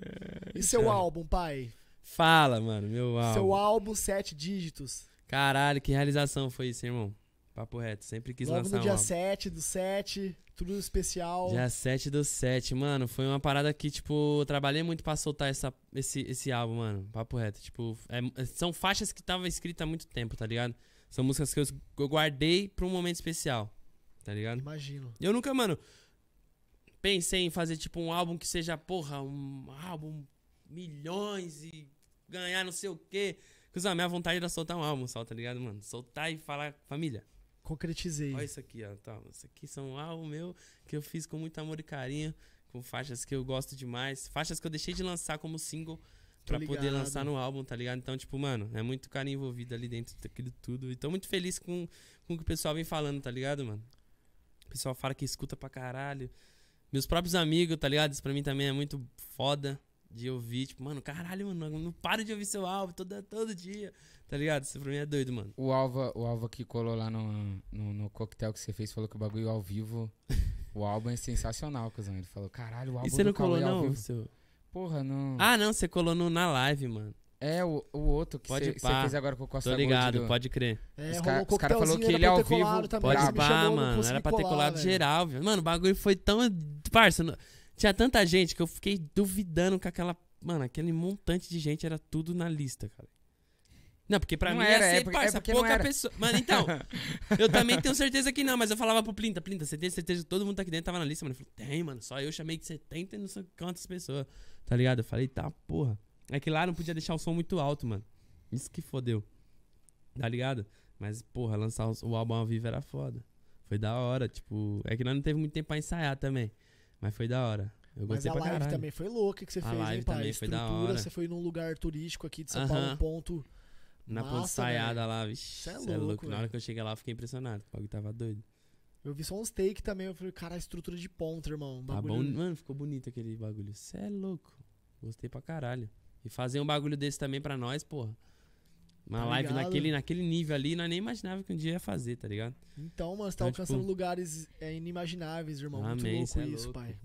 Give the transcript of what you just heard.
É, e seu é- álbum, pai? Fala, mano, meu álbum. Seu álbum, sete dígitos. Caralho, que realização foi isso, irmão. Papo reto, sempre quis Logo lançar no dia um álbum. 7 do 7, tudo especial. Dia 7 do 7, mano, foi uma parada que, tipo, eu trabalhei muito pra soltar essa, esse, esse álbum, mano. Papo reto, tipo, é, é, são faixas que tava escrita há muito tempo, tá ligado? São músicas que eu, eu guardei pra um momento especial, tá ligado? Imagino. Eu nunca, mano, pensei em fazer tipo um álbum que seja, porra, um álbum milhões e ganhar não sei o quê. Porque a minha vontade era soltar um álbum só, tá ligado, mano? Soltar e falar, família. Concretizei. Olha isso aqui, ó. Tá, isso aqui são um álbum meu que eu fiz com muito amor e carinho, com faixas que eu gosto demais, faixas que eu deixei de lançar como single para poder lançar no álbum, tá ligado? Então, tipo, mano, é muito carinho envolvido ali dentro daquilo tudo. E tô muito feliz com, com o que o pessoal vem falando, tá ligado, mano? O pessoal fala que escuta pra caralho. Meus próprios amigos, tá ligado? Isso pra mim também é muito foda de ouvir. Tipo, mano, caralho, mano, não para de ouvir seu álbum todo, todo dia, tá ligado? Isso pra mim é doido, mano. O Alva, o Alva que colou lá no, no, no coquetel que você fez falou que o bagulho ao vivo. o álbum é sensacional, cuzão. Ele falou, caralho, o álbum E você não colou, não, seu. Porra, não. Ah, não, você colou no, na live, mano. É, o, o outro que você fez agora com o Costa Tô ligado, do... pode crer. É, os caras um cara falou que ele é ao vivo. Também, pode pá, mano. Era pra ter colado velho. geral, viu? Mano, o bagulho foi tão. Parça, não... tinha tanta gente que eu fiquei duvidando com aquela. Mano, aquele montante de gente era tudo na lista, cara. Não, porque pra não mim era, ia é ser, é porque, parça, é pouca pessoa. Mano, então, eu também tenho certeza que não, mas eu falava pro Plinta, Plinta, você tem certeza que todo mundo tá aqui dentro tava na lista, mano? Ele falou, tem, mano, só eu chamei de 70 e não sei quantas pessoas, tá ligado? Eu falei, tá, porra. É que lá não podia deixar o som muito alto, mano. Isso que fodeu. Tá ligado? Mas, porra, lançar o álbum ao vivo era foda. Foi da hora, tipo. É que nós não teve muito tempo pra ensaiar também. Mas foi da hora. Eu gostei Mas a live caralho. também foi louca que você a fez, live hein, pai? Também foi da hora. Você foi num lugar turístico aqui de São uh -huh. Paulo, ponto. Na ponta né? ensaiada né? lá, vixi. É, é, louco, é louco. Na hora que eu cheguei lá, eu fiquei impressionado. O bagulho tava doido. Eu vi só uns take também. Eu falei, cara, a estrutura de ponta, irmão. Tá bagulho... Tá bom, mano, ficou bonito aquele bagulho. Você é louco. Gostei pra caralho. E fazer um bagulho desse também para nós, porra. Uma tá live naquele, naquele nível ali, nós nem imaginava que um dia ia fazer, tá ligado? Então, mano, você tá então, alcançando tipo... lugares é, inimagináveis, irmão. Amém, Muito é louco é isso, louco. pai.